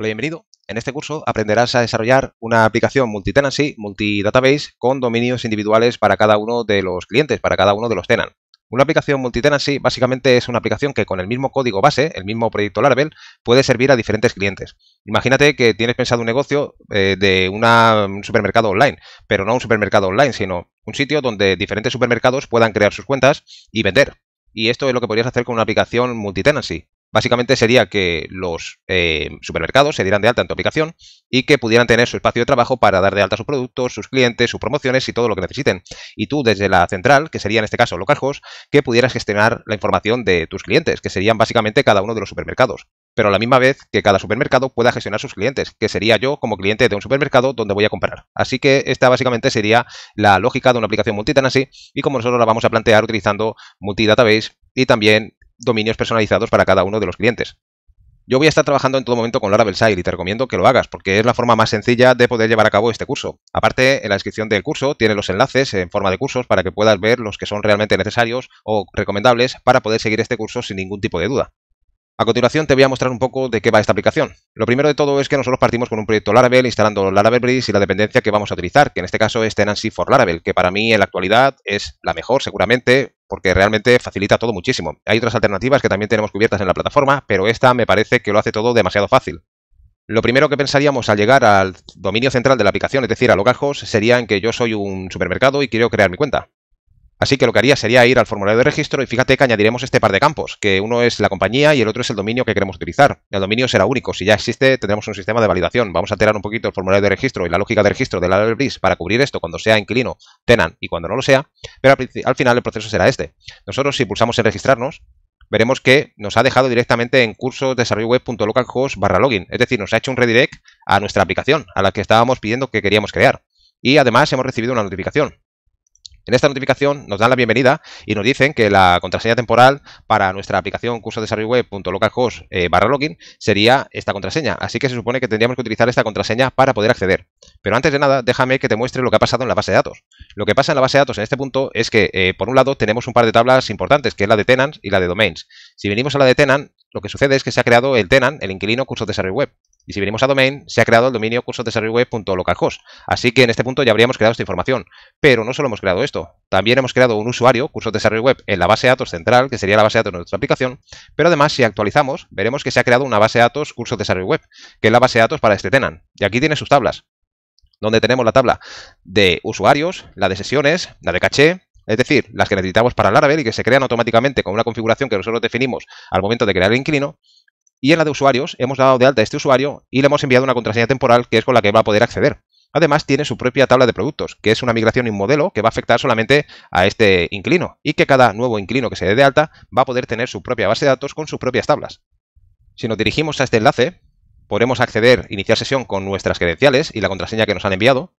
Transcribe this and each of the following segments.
Hola, bienvenido. En este curso aprenderás a desarrollar una aplicación multi-database, con dominios individuales para cada uno de los clientes, para cada uno de los tenant. Una aplicación multi-tenancy básicamente es una aplicación que con el mismo código base, el mismo proyecto Laravel, puede servir a diferentes clientes. Imagínate que tienes pensado un negocio eh, de un supermercado online, pero no un supermercado online, sino un sitio donde diferentes supermercados puedan crear sus cuentas y vender. Y esto es lo que podrías hacer con una aplicación multi-tenancy. Básicamente sería que los eh, supermercados se dieran de alta en tu aplicación y que pudieran tener su espacio de trabajo para dar de alta sus productos, sus clientes, sus promociones y todo lo que necesiten. Y tú desde la central, que sería en este caso localhost, que pudieras gestionar la información de tus clientes, que serían básicamente cada uno de los supermercados. Pero a la misma vez que cada supermercado pueda gestionar sus clientes, que sería yo como cliente de un supermercado donde voy a comprar. Así que esta básicamente sería la lógica de una aplicación así y como nosotros la vamos a plantear utilizando multidatabase y también dominios personalizados para cada uno de los clientes. Yo voy a estar trabajando en todo momento con Laravel SAIL y te recomiendo que lo hagas porque es la forma más sencilla de poder llevar a cabo este curso. Aparte, en la descripción del curso tiene los enlaces en forma de cursos para que puedas ver los que son realmente necesarios o recomendables para poder seguir este curso sin ningún tipo de duda. A continuación te voy a mostrar un poco de qué va esta aplicación. Lo primero de todo es que nosotros partimos con un proyecto Laravel instalando Laravel Bridge y la dependencia que vamos a utilizar, que en este caso es Tenancy for Laravel, que para mí en la actualidad es la mejor seguramente porque realmente facilita todo muchísimo. Hay otras alternativas que también tenemos cubiertas en la plataforma, pero esta me parece que lo hace todo demasiado fácil. Lo primero que pensaríamos al llegar al dominio central de la aplicación, es decir, a localhost, sería en que yo soy un supermercado y quiero crear mi cuenta. Así que lo que haría sería ir al formulario de registro y fíjate que añadiremos este par de campos, que uno es la compañía y el otro es el dominio que queremos utilizar. El dominio será único, si ya existe tendremos un sistema de validación. Vamos a alterar un poquito el formulario de registro y la lógica de registro de la Breeze para cubrir esto cuando sea inquilino, tenant y cuando no lo sea, pero al final el proceso será este. Nosotros si pulsamos en registrarnos, veremos que nos ha dejado directamente en curso barra login, es decir, nos ha hecho un redirect a nuestra aplicación, a la que estábamos pidiendo que queríamos crear. Y además hemos recibido una notificación, en esta notificación nos dan la bienvenida y nos dicen que la contraseña temporal para nuestra aplicación curso eh, barra login sería esta contraseña. Así que se supone que tendríamos que utilizar esta contraseña para poder acceder. Pero antes de nada, déjame que te muestre lo que ha pasado en la base de datos. Lo que pasa en la base de datos en este punto es que, eh, por un lado, tenemos un par de tablas importantes, que es la de tenants y la de domains. Si venimos a la de tenant, lo que sucede es que se ha creado el tenant, el inquilino curso de web. Y si venimos a domain, se ha creado el dominio cursosdesarrolloweb.localhost. Así que en este punto ya habríamos creado esta información. Pero no solo hemos creado esto, también hemos creado un usuario, cursos web, en la base de datos central, que sería la base de datos de nuestra aplicación. Pero además, si actualizamos, veremos que se ha creado una base de datos cursos web, que es la base de datos para este tenant. Y aquí tiene sus tablas, donde tenemos la tabla de usuarios, la de sesiones, la de caché, es decir, las que necesitamos para Laravel y que se crean automáticamente con una configuración que nosotros definimos al momento de crear el inquilino, y en la de usuarios hemos dado de alta a este usuario y le hemos enviado una contraseña temporal que es con la que va a poder acceder. Además tiene su propia tabla de productos, que es una migración en modelo que va a afectar solamente a este inclino y que cada nuevo inclino que se dé de alta va a poder tener su propia base de datos con sus propias tablas. Si nos dirigimos a este enlace, podremos acceder, iniciar sesión con nuestras credenciales y la contraseña que nos han enviado,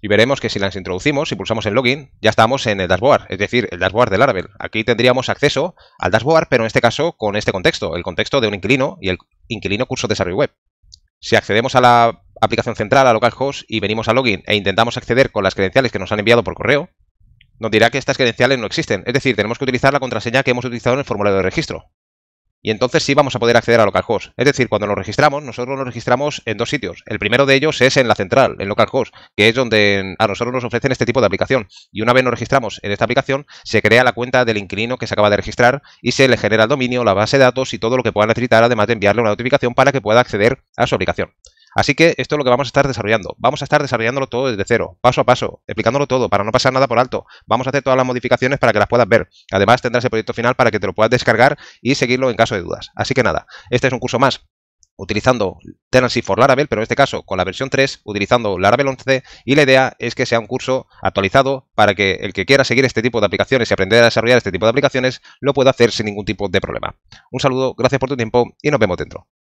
y veremos que si las introducimos, y pulsamos en Login, ya estamos en el dashboard, es decir, el dashboard de Laravel. Aquí tendríamos acceso al dashboard, pero en este caso con este contexto, el contexto de un inquilino y el inquilino curso de desarrollo web. Si accedemos a la aplicación central, a localhost, y venimos a Login e intentamos acceder con las credenciales que nos han enviado por correo, nos dirá que estas credenciales no existen, es decir, tenemos que utilizar la contraseña que hemos utilizado en el formulario de registro y entonces sí vamos a poder acceder a localhost. Es decir, cuando nos registramos, nosotros nos registramos en dos sitios. El primero de ellos es en la central, en localhost, que es donde a nosotros nos ofrecen este tipo de aplicación. Y una vez nos registramos en esta aplicación, se crea la cuenta del inquilino que se acaba de registrar y se le genera el dominio, la base de datos y todo lo que pueda necesitar, además de enviarle una notificación para que pueda acceder a su aplicación. Así que esto es lo que vamos a estar desarrollando. Vamos a estar desarrollándolo todo desde cero, paso a paso, explicándolo todo para no pasar nada por alto. Vamos a hacer todas las modificaciones para que las puedas ver. Además tendrás el proyecto final para que te lo puedas descargar y seguirlo en caso de dudas. Así que nada, este es un curso más utilizando Tenancy for Laravel, pero en este caso con la versión 3, utilizando Laravel 11, y la idea es que sea un curso actualizado para que el que quiera seguir este tipo de aplicaciones y aprender a desarrollar este tipo de aplicaciones lo pueda hacer sin ningún tipo de problema. Un saludo, gracias por tu tiempo y nos vemos dentro.